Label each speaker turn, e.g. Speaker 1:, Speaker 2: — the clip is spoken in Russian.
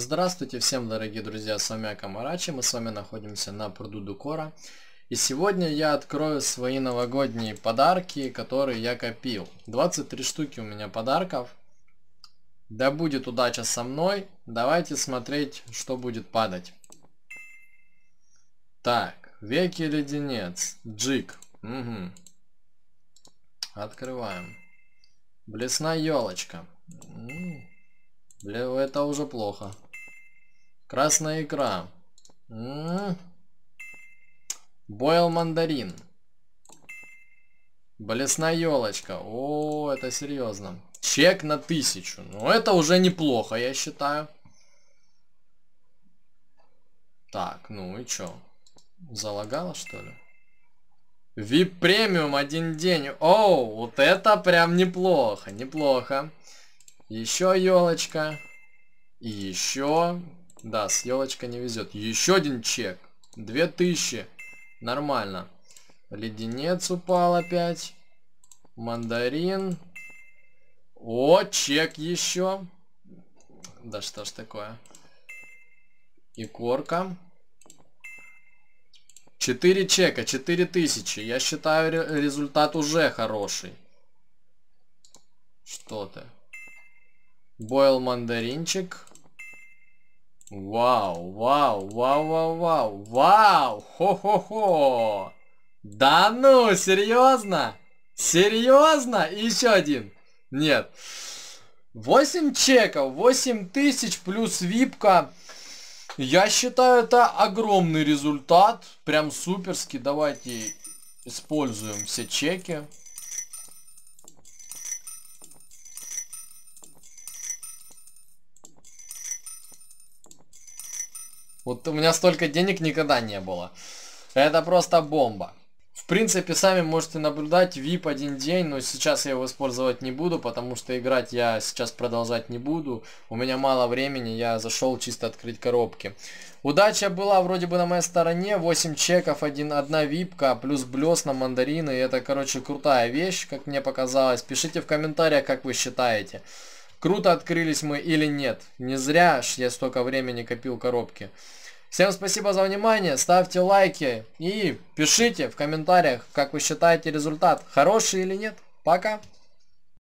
Speaker 1: Здравствуйте всем, дорогие друзья, с вами Акамарачи, мы с вами находимся на пруду Дукора. И сегодня я открою свои новогодние подарки, которые я копил. 23 штуки у меня подарков. Да будет удача со мной, давайте смотреть, что будет падать. Так, веки леденец, джик, угу. Открываем. Блесна елочка. Это уже плохо. Красная икра. М-м. Бойл мандарин. Блесна елочка. О, это серьезно. Чек на тысячу. Ну, это уже неплохо, я считаю. Так, ну и чё? Залагало, что ли? VIP премиум один день. О, вот это прям неплохо, неплохо. Еще елочка. И еще да, с елочкой не везет. Еще один чек. 2000. Нормально. Леденец упал опять. Мандарин. О, чек еще. Да что ж такое. И корка. 4 чека, 4000. Я считаю, результат уже хороший. Что ты? Бойл мандаринчик. Вау, вау, вау, вау, вау, вау, хо-хо-хо. Да ну, серьезно? Серьезно? еще один. Нет. 8 чеков, 8 тысяч плюс випка. Я считаю, это огромный результат. Прям суперский. Давайте используем все чеки. Вот у меня столько денег никогда не было. Это просто бомба. В принципе, сами можете наблюдать VIP один день, но сейчас я его использовать не буду, потому что играть я сейчас продолжать не буду. У меня мало времени, я зашел чисто открыть коробки. Удача была вроде бы на моей стороне, 8 чеков, 1, 1 випка, плюс блес на мандарины. Это, короче, крутая вещь, как мне показалось. Пишите в комментариях, как вы считаете. Круто открылись мы или нет. Не зря ж я столько времени копил коробки. Всем спасибо за внимание, ставьте лайки и пишите в комментариях, как вы считаете результат, хороший или нет. Пока!